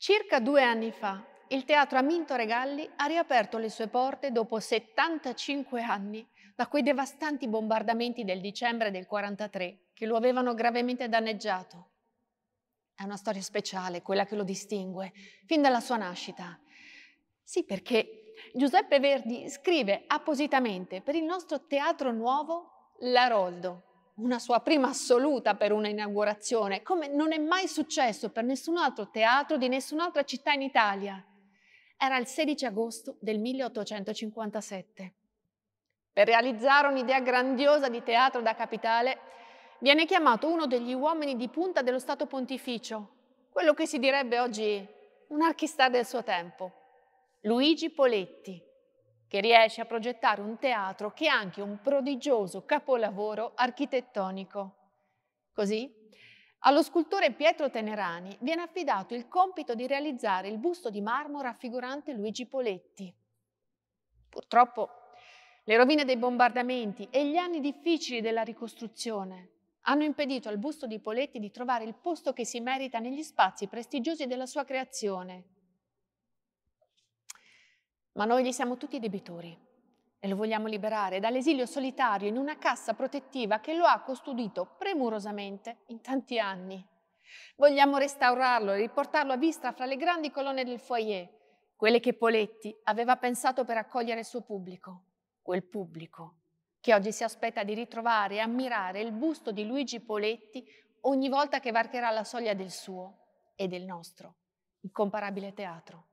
Circa due anni fa, il teatro Aminto Regalli ha riaperto le sue porte dopo 75 anni da quei devastanti bombardamenti del dicembre del 43 che lo avevano gravemente danneggiato. È una storia speciale quella che lo distingue, fin dalla sua nascita. Sì, perché Giuseppe Verdi scrive appositamente per il nostro teatro nuovo L'Aroldo, una sua prima assoluta per una inaugurazione, come non è mai successo per nessun altro teatro di nessun'altra città in Italia. Era il 16 agosto del 1857. Per realizzare un'idea grandiosa di teatro da capitale, viene chiamato uno degli uomini di punta dello Stato Pontificio, quello che si direbbe oggi un archistà del suo tempo, Luigi Poletti che riesce a progettare un teatro che è anche un prodigioso capolavoro architettonico. Così, allo scultore Pietro Tenerani viene affidato il compito di realizzare il busto di marmo raffigurante Luigi Poletti. Purtroppo le rovine dei bombardamenti e gli anni difficili della ricostruzione hanno impedito al busto di Poletti di trovare il posto che si merita negli spazi prestigiosi della sua creazione, ma noi gli siamo tutti debitori e lo vogliamo liberare dall'esilio solitario in una cassa protettiva che lo ha custodito premurosamente in tanti anni. Vogliamo restaurarlo e riportarlo a vista fra le grandi colonne del foyer, quelle che Poletti aveva pensato per accogliere il suo pubblico, quel pubblico che oggi si aspetta di ritrovare e ammirare il busto di Luigi Poletti ogni volta che varcherà la soglia del suo e del nostro incomparabile teatro.